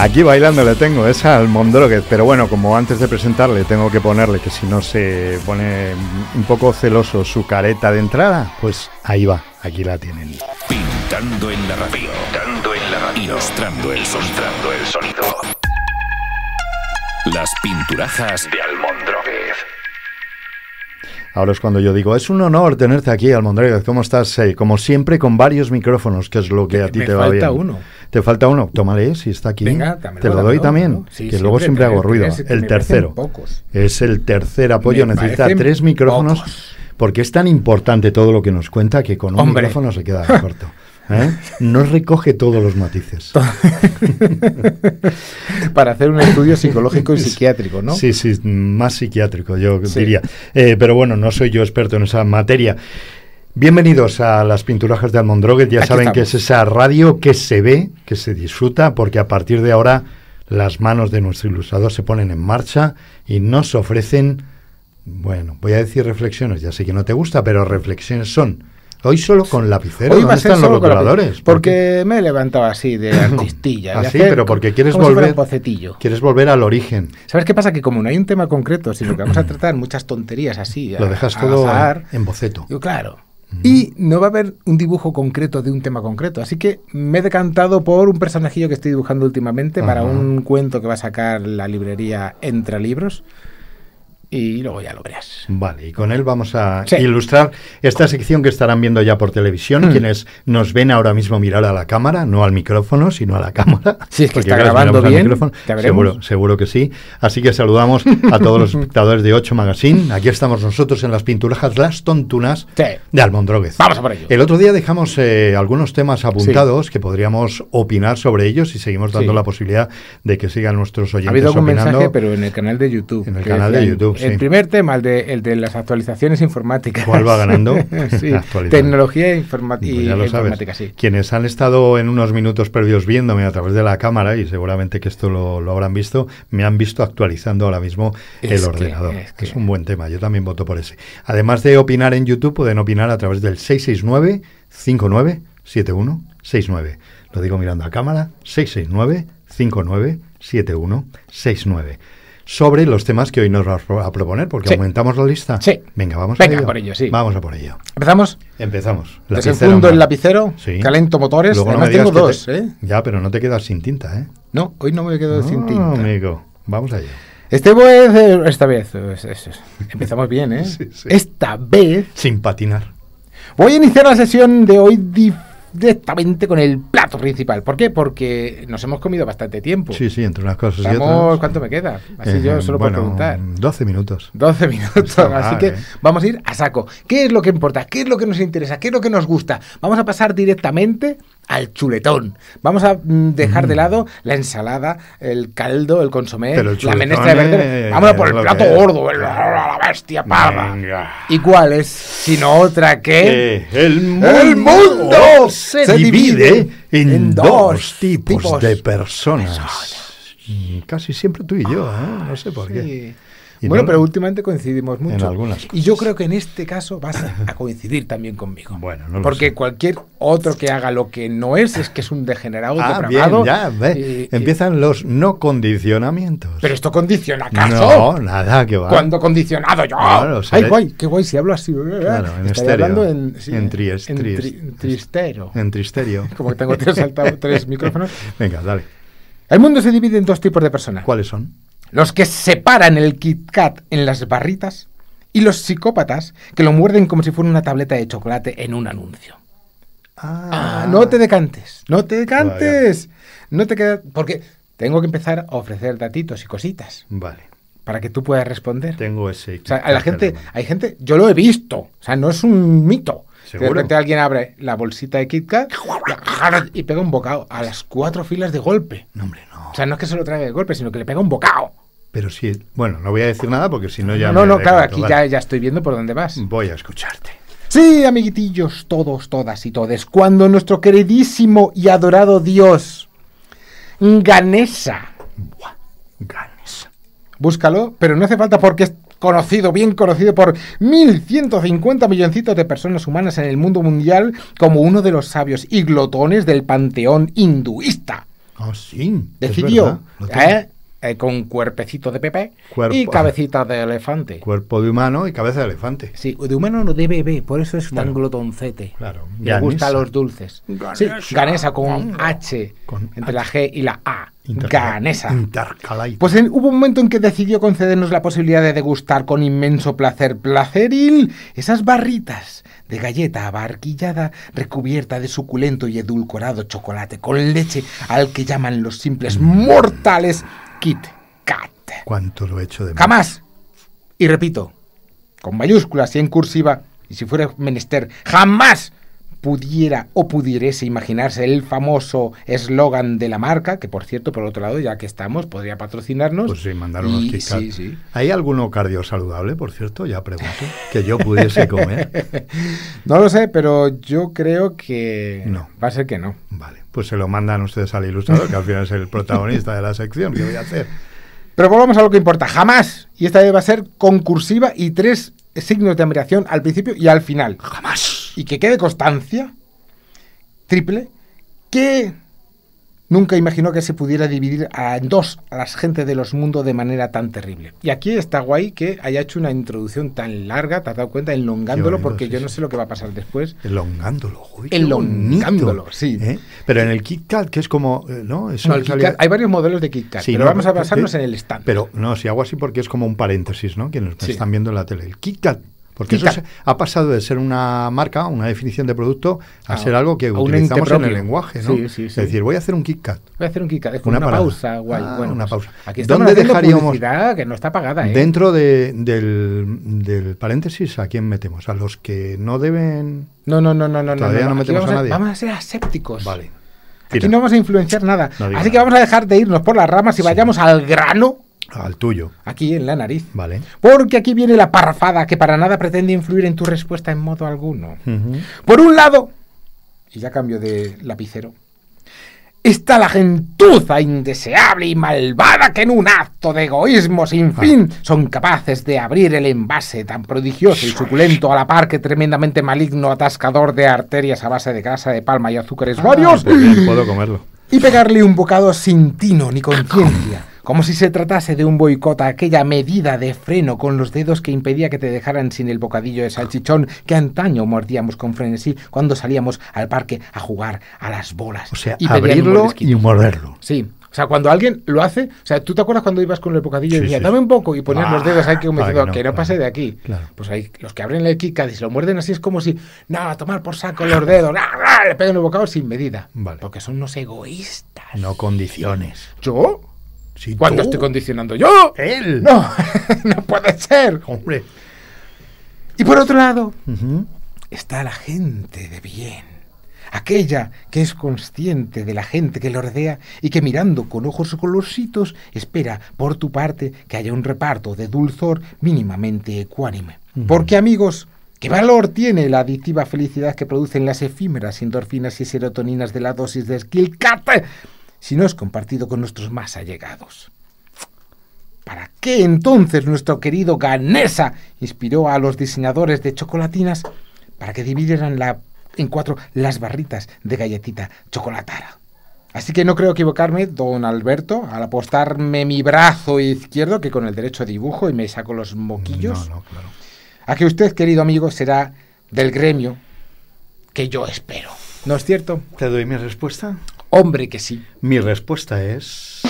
Aquí bailando le tengo, esa al Mondroguez, pero bueno, como antes de presentarle tengo que ponerle que si no se pone un poco celoso su careta de entrada, pues ahí va, aquí la tienen. Pintando en la radio, pintando en la radio, ilustrando el, estrando el sonido. Las pinturazas de Almondro. Ahora es cuando yo digo, es un honor tenerte aquí, Almondrega. ¿Cómo estás? como siempre, con varios micrófonos, que es lo que a ti te va bien. te falta uno. Te falta uno. Tómale, si está aquí. te lo doy también, que luego siempre hago ruido. Este, el tercero. Es el tercer apoyo. Necesita tres micrófonos. porque es tan importante todo lo que nos cuenta que con un micrófono se queda corto. ¿Eh? no recoge todos los matices. Para hacer un estudio psicológico y psiquiátrico, ¿no? Sí, sí, más psiquiátrico, yo diría. Eh, pero bueno, no soy yo experto en esa materia. Bienvenidos a las pinturajas de Almondroguet. Ya saben que es esa radio que se ve, que se disfruta, porque a partir de ahora las manos de nuestro ilustrador se ponen en marcha y nos ofrecen, bueno, voy a decir reflexiones, ya sé que no te gusta, pero reflexiones son Hoy solo con lapicero. Hoy ¿Dónde están los colaboradores Porque me he levantado así de artistilla. así, ah, pero porque quieres volver. quieres volver al origen. ¿Sabes qué pasa? Que como no hay un tema concreto, sino que vamos a tratar muchas tonterías así. Lo dejas todo en boceto. Yo, claro. Y no va a haber un dibujo concreto de un tema concreto. Así que me he decantado por un personajillo que estoy dibujando últimamente para un cuento que va a sacar la librería Entre Libros y luego ya lo verás. Vale, y con él vamos a ilustrar esta sección que estarán viendo ya por televisión, mm. quienes nos ven ahora mismo mirar a la cámara, no al micrófono, sino a la cámara. Sí, es que está grabando bien. Seguro, seguro que sí. Así que saludamos a todos los espectadores de 8 Magazine. Aquí estamos nosotros en las pinturajas Las Tontunas de de Droguez. Vamos a por ello. El otro día dejamos eh, algunos temas apuntados que podríamos opinar sobre ellos y seguimos dando la posibilidad de que sigan nuestros oyentes. Ha habido algún mensaje, pero en el canal de YouTube. En el canal de YouTube el primer tema, el de, las actualizaciones informáticas. ¿Cuál va ganando? sí, tecnología e informática pues informática, sí. Quienes han estado en unos minutos previos viéndome a través de la cámara, y seguramente que esto lo, habrán visto, me han visto actualizando ahora mismo el ordenador. Es, un buen tema, yo también voto por ese. Además de opinar en YouTube, pueden opinar a través del 669 59 71 69. Lo digo mirando a cámara, 669 59 71 69 sobre los temas que hoy nos vas a proponer, porque aumentamos la lista. Sí. Venga, vamos a ello. por ello, sí. Vamos a por ello. ¿Empezamos? Empezamos. Desenfundo el lapicero, calento motores. Además tengo dos, ¿eh? Ya, pero no te quedas sin tinta, ¿eh? No, hoy no me quedo quedado sin tinta. amigo. Vamos allá. Este vez, eh, esta vez, empezamos bien, ¿eh? esta vez... Sin patinar. Voy a iniciar la sesión de hoy diferente directamente con el plato principal. ¿Por qué? Porque nos hemos comido bastante tiempo. Sí, sí, entre unas cosas y otras. ¿Cuánto me queda? Así eh, yo solo puedo preguntar. 12 minutos. 12 minutos. así que ¿eh? vamos a ir a saco. ¿Qué es lo que importa? ¿Qué es lo que nos interesa? ¿Qué es lo que nos gusta? Vamos a pasar directamente al chuletón. Vamos a mm, dejar de lado la ensalada, el caldo, el consomé, la menestra de verde. Eh, eh, Vámonos eh, por el plato gordo, la bestia parda. ¿Y cuál es, sino otra que... el, mundo se, divide, en, dos tipos, de personas. Mm, casi siempre tú y yo, ¿eh? no sé por qué bueno, pero últimamente coincidimos mucho. algunas Y yo creo que en este caso vas a coincidir también conmigo. Bueno, Porque cualquier otro que haga lo que no es, es que es un degenerado ah, Bien, ya, ve. Empiezan los no condicionamientos. ¿Pero esto condiciona acaso? No, nada, que va. Cuando condicionado yo? Claro, Ay, eh. guay, qué guay, si hablo así. Claro, en en, en, tristero. tristerio. Como que tengo tres, tres micrófonos. Venga, dale. El mundo se divide en dos tipos de personas. ¿Cuáles son? los que separan el Kit Kat en las barritas y los psicópatas que lo muerden como si fuera una tableta de chocolate en un anuncio. Ah, no te decantes, no te decantes. No te quedas porque tengo que empezar a ofrecer datitos y cositas. Vale. Para que tú puedas responder. Tengo ese. O sea, a la gente, hay gente, yo lo he visto, o sea, no es un mito. ¿Seguro? De repente alguien abre la bolsita de Kit Kat y pega un bocado a las cuatro filas de golpe. No, hombre, o sea, no es que solo trae el golpe, sino que le pega un bocado. Pero sí, bueno, no voy a decir nada porque si no ya... No, no, claro, aquí ya, ya estoy viendo por dónde vas. Voy a escucharte. Sí, amiguitillos, todos, todas y todes, cuando nuestro queridísimo y adorado Dios, Ganesa, Buah, Ganesa, búscalo, pero no hace falta porque es conocido, bien conocido por 1.150 milloncitos de personas humanas en el mundo mundial como uno de los sabios y glotones del panteón hinduista. Ah, sí. Decidió. Eh, con cuerpecito de Pepe y cabecita de elefante. Cuerpo de humano y cabeza de elefante. Sí, de humano no de bebé, por eso es un tan glotoncete. Claro. Le gustan los dulces. Ganesa. con H, entre la G y la A. ganesa. Pues hubo un momento en que decidió concedernos la posibilidad de degustar con inmenso placer placeril esas barritas de galleta abarquillada recubierta de suculento y edulcorado chocolate con leche al que llaman los simples mm. mortales Kit Kat. ¿Cuánto lo he hecho de Jamás. Y repito, con mayúsculas y en cursiva, y si fuera menester, jamás pudiera o pudiese imaginarse el famoso eslogan de la marca, que por cierto, por otro lado, ya que estamos, podría patrocinarnos. Pues sí, mandar unos ¿Hay alguno cardio saludable, por cierto? Ya pregunto, que yo pudiese comer. no lo sé, pero yo creo que no. va a ser que no. Vale, pues se lo mandan ustedes al ilustrador, que al final es el protagonista de la sección, ¿qué voy a hacer? Pero volvamos a lo que importa, jamás. Y esta vez va a ser concursiva y tres signos de admiración al principio y al final. Jamás y que quede constancia triple que nunca imaginó que se pudiera dividir a dos a las gentes de los mundos de manera tan terrible. Y aquí está guay que haya hecho una introducción tan larga, te has dado cuenta, enlongándolo, porque yo no sé lo que va a pasar después. Elongándolo, jodido. Elongándolo, sí. ¿Eh? Pero en el KitKat, que es como, eh, ¿no? hay varios modelos de KitKat, pero vamos a basarnos en el stand. Pero no, si hago así porque es como un paréntesis, ¿no? Quienes nos están viendo en la tele. El KitKat porque eso ha pasado de ser una marca, una definición de producto, a ah, ser algo que utilizamos en el lenguaje, ¿no? Es decir, voy a hacer un KitKat. Voy a hacer un KitKat. una, pausa, guay. Ah, una pues, pausa. Aquí ¿Dónde dejaríamos que no está pagada, ¿eh? Dentro del, paréntesis, ¿a quién metemos? A los que no deben No, no, no, no, no, Todavía no, metemos a, nadie. Vamos a ser asépticos. Vale. Aquí no vamos a influenciar nada. Así que vamos a dejar de irnos por las ramas y vayamos al grano al tuyo. Aquí en la nariz. Vale. Porque aquí viene la parrafada que para nada pretende influir en tu respuesta en modo alguno. Por un lado, y ya cambio de lapicero, está la gentuza indeseable y malvada que en un acto de egoísmo sin ah. fin son capaces de abrir el envase tan prodigioso y suculento a la par que tremendamente maligno atascador de arterias a base de grasa de palma y azúcares varios. Ah, pues puedo comerlo. Y pegarle un bocado sin tino ni conciencia como si se tratase de un boicot a aquella medida de freno con los dedos que impedía que te dejaran sin el bocadillo de salchichón que antaño mordíamos con frenesí cuando salíamos al parque a jugar a las bolas. O sea, abrirlo y morderlo. Sí. O sea, cuando alguien lo hace, o sea, ¿tú te acuerdas cuando ibas con el bocadillo y decías, dame un poco y ponías los ah, dedos ahí que un que no, pase de aquí? Claro. Pues ahí, los que abren el kika y lo muerden así, es como si, nada, tomar por saco los dedos, le pegan el bocado sin medida. Vale. Porque son unos egoístas. No condiciones. ¿Yo? Cuando ¿Cuándo estoy condicionando yo? Él. No, no puede ser. Hombre. Y por otro lado, está la gente de bien. Aquella que es consciente de la gente que lo rodea y que mirando con ojos colorcitos espera por tu parte que haya un reparto de dulzor mínimamente ecuánime. Porque amigos, ¿Qué valor tiene la adictiva felicidad que producen las efímeras endorfinas y serotoninas de la dosis de esquilcate? si no es compartido con nuestros más allegados. ¿Para qué entonces nuestro querido Ganesa inspiró a los diseñadores de chocolatinas para que dividieran la, en cuatro las barritas de galletita chocolatara? Así que no creo equivocarme, don Alberto, al apostarme mi brazo izquierdo, que con el derecho dibujo y me saco los moquillos, a que usted, querido amigo, será del gremio que yo espero. ¿No es cierto? ¿Te doy mi respuesta? Hombre que sí. Mi respuesta es...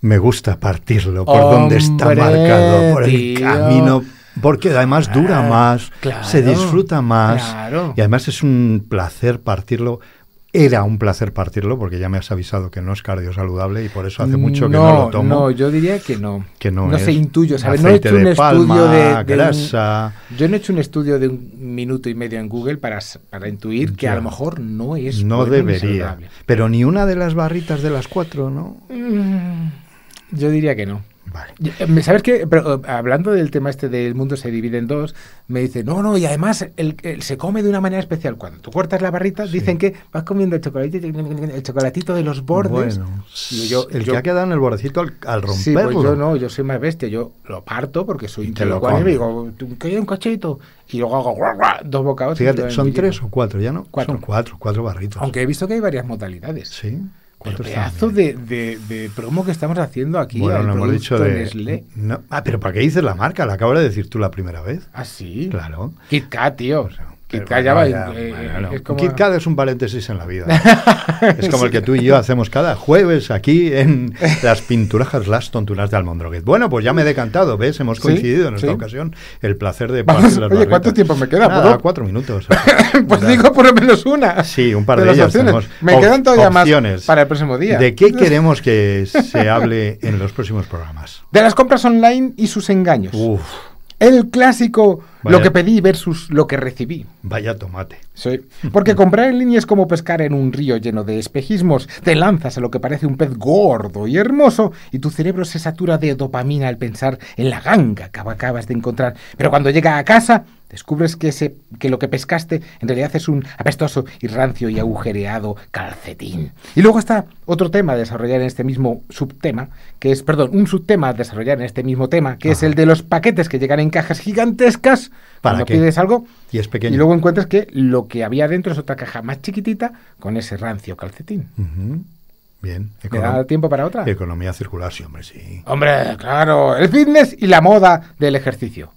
Me gusta partirlo por donde está marcado, por el camino porque además dura más, se disfruta más y además es un placer partirlo era un placer partirlo porque ya me has avisado que no es cardiosaludable y por eso hace mucho que no, lo tomo. No, yo diría que no. Que no, no se intuyo, ¿sabes? No he hecho un de estudio de, grasa. yo no he hecho un estudio de un minuto y medio en Google para, intuir que a lo mejor no es No debería. Pero ni una de las barritas de las cuatro, ¿no? Mm, yo diría que no. Vale. Eh, ¿Sabes qué? Eh, hablando del tema este del mundo se divide en dos, me dice, no, no, y además el, se come de una manera especial. Cuando tú cortas la barrita, dicen que vas comiendo el chocolatito, el chocolatito de los bordes. Bueno, el que ha quedado en el bordecito al, al pues romperlo. yo no, yo soy más bestia, yo lo parto porque soy te y digo, hay un cachito. Y luego hago dos bocados. Fíjate, son tres o cuatro, ya no. Cuatro. Son cuatro, cuatro barritos. Aunque he visto que hay varias modalidades. Sí el pedazo de, promo que estamos haciendo aquí. Bueno, hemos de. ah, pero ¿para qué dices la marca? La acabo de decir tú la primera vez. Ah, sí. Claro. KitKat, tío. Kit ya va. es un paréntesis en la vida. es como el que tú y yo hacemos cada jueves aquí en las pinturajas, las tonturas de Almondroguet. Bueno, pues ya me he decantado, ¿ves? Hemos coincidido en esta ocasión. El placer de Vamos, Oye, ¿cuánto tiempo me queda? Nada, cuatro minutos. pues digo por lo menos una. Sí, un par de, de me quedan todavía más para el próximo día. ¿De qué queremos que se hable en los próximos programas? De las compras online y sus engaños. Uf. El clásico, lo que pedí versus lo que recibí. Vaya tomate. Sí, porque comprar en línea es como pescar en un río lleno de espejismos. Te lanzas a lo que parece un pez gordo y hermoso y tu cerebro se satura de dopamina al pensar en la ganga que acabas de encontrar. Pero cuando llega a casa, Descubres que, ese, que lo que pescaste en realidad es un apestoso y rancio y agujereado calcetín. Y luego está otro tema a desarrollar en este mismo subtema, que es, perdón, un subtema desarrollar en este mismo tema, que es el de los paquetes que llegan en cajas gigantescas ¿Para que pides algo. Y es pequeño. Y luego encuentras que lo que había dentro es otra caja más chiquitita con ese rancio calcetín. Bien. economía. da tiempo para otra? Economía circular, sí, hombre, sí. Hombre, claro. El fitness y la moda del ejercicio.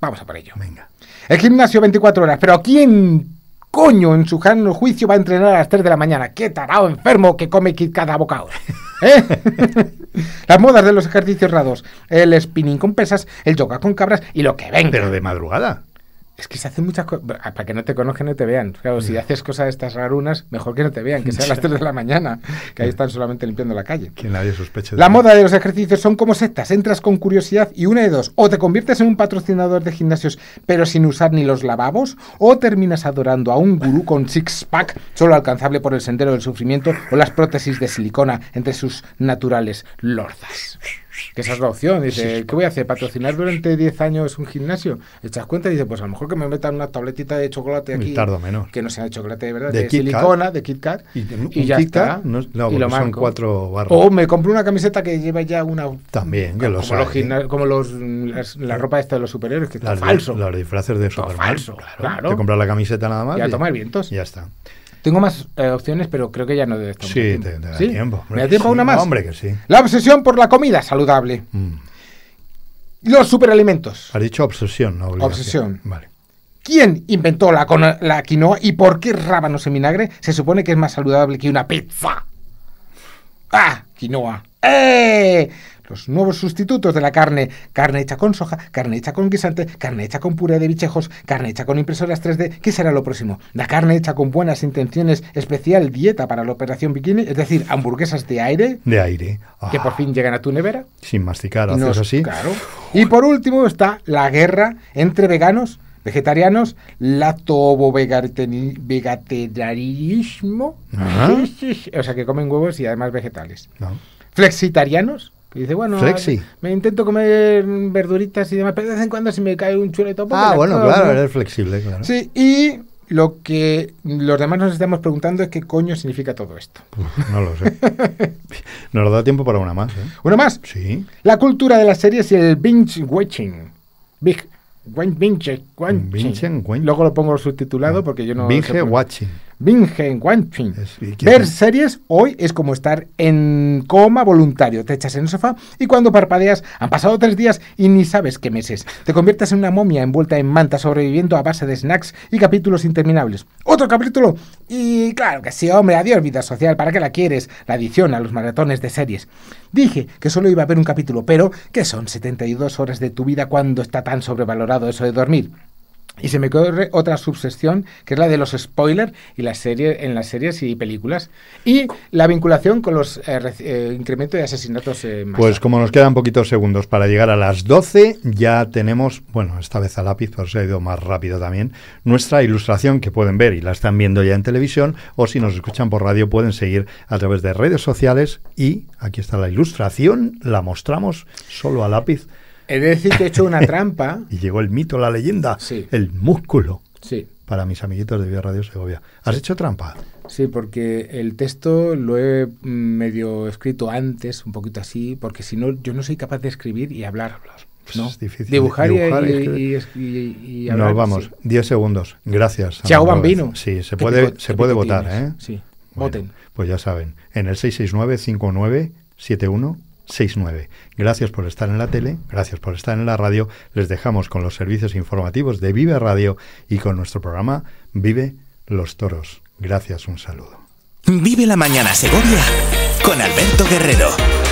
Vamos a por ello. Venga. El gimnasio 24 horas, pero quién coño en su juicio va a entrenar a las 3 de la mañana? ¡Qué tarado enfermo que come cada bocado! ¿Eh? Las modas de los ejercicios rados, el spinning con pesas, el yoga con cabras y lo que venga. Pero de madrugada. Es que se hacen muchas cosas. Ah, para que no te conozcan, no te vean. Claro, si haces cosas de estas rarunas, mejor que no te vean, que sea a las 3 de la mañana, que ahí están solamente limpiando la calle. Que nadie sospeche. la moda de los ejercicios son como sectas. Entras con curiosidad y una de dos. O te conviertes en un patrocinador de gimnasios, pero sin usar ni los lavabos, o terminas adorando a un gurú con six-pack, solo alcanzable por el sendero del sufrimiento, o las prótesis de silicona entre sus naturales lorzas que esa es la opción. Dice, ¿qué voy a hacer? ¿Patrocinar durante 10 años un gimnasio? ¿Echas cuenta? y Dice, pues a lo mejor que me metan una tabletita de chocolate aquí. menos. Que no sea de chocolate de verdad, de, silicona, de kitkat Y, ya está. y lo son cuatro barras. O me compro una camiseta que lleva ya una. También, que lo como, los como los la ropa esta de los superhéroes, que está falso. Los disfraces de Superman. Falso, claro. Te compras la camiseta nada más. Y a tomar vientos. Y ya está. Tengo más eh, opciones, pero creo que ya no debe estar. Sí, Te, da tiempo. ¿Me da tiempo una más? La obsesión por la comida saludable. Mm. Los superalimentos. Ha dicho obsesión, no Obsesión. Vale. ¿Quién inventó la, la quinoa y por qué rábanos en vinagre se supone que es más saludable que una pizza? ¡Ah! Quinoa. ¡Eh! Los nuevos sustitutos de la carne, carne hecha con soja, carne hecha con guisante, carne hecha con puré de bichejos, carne hecha con impresoras 3D, ¿qué será lo próximo? La carne hecha con buenas intenciones, especial dieta para la operación bikini, es decir, hamburguesas de aire. De aire. Ah. Que por fin llegan a tu nevera. Sin masticar, así. Claro. Y por último está la guerra entre veganos, vegetarianos, La vegetarianismo o sea, que comen huevos y además vegetales. No flexitarianos. Que dice, bueno, me intento comer verduritas y demás, pero de vez en cuando si me cae un chuleto. Pues ah, bueno, claro, eres flexible, claro. Sí, y lo que los demás nos estamos preguntando es qué coño significa todo esto. no lo sé. nos da tiempo para una más. ¿eh? ¿Una más? Sí. La cultura de las series y el binge watching. Big. Binge, binge, Luego lo pongo subtitulado porque yo no. Binge watching. Bingen, Ching. Ver series hoy es como estar en coma voluntario. Te echas en el sofá y cuando parpadeas han pasado tres días y ni sabes qué meses. Te conviertes en una momia envuelta en manta sobreviviendo a base de snacks y capítulos interminables. Otro capítulo y claro que sí, hombre, adiós vida social, ¿para qué la quieres? La adición a los maratones de series. Dije que solo iba a ver un capítulo, pero ¿qué son 72 horas de tu vida cuando está tan sobrevalorado eso de dormir. Y se me ocurre otra subsección, que es la de los spoilers y las series en las series y películas. Y la vinculación con los eh, eh, incremento incrementos de asesinatos Pues como nos quedan poquitos segundos para llegar a las 12, ya tenemos, bueno, esta vez a lápiz, pero se ha ido más rápido también, nuestra ilustración que pueden ver y la están viendo ya en televisión, o si nos escuchan por radio pueden seguir a través de redes sociales. Y aquí está la ilustración, la mostramos solo a lápiz He de decir que he hecho una trampa. y llegó el mito, la leyenda, sí. el músculo. Sí. Para mis amiguitos de Vía Radio Segovia. ¿Has hecho trampa? Sí, porque el texto lo he mm, medio escrito antes, un poquito así, porque si no, yo no soy capaz de escribir y hablar. Pues es difícil. Dibujar, y, hablar. Nos vamos, 10 segundos. Gracias. Chao, Bambino. Sí, se puede, se puede votar, ¿eh? Sí, voten. Pues ya saben, en el 669 59 71 69. Gracias por estar en la tele, gracias por estar en la radio. Les dejamos con los servicios informativos de Vive Radio y con nuestro programa Vive los Toros. Gracias, un saludo. Vive la mañana Segovia con Alberto Guerrero.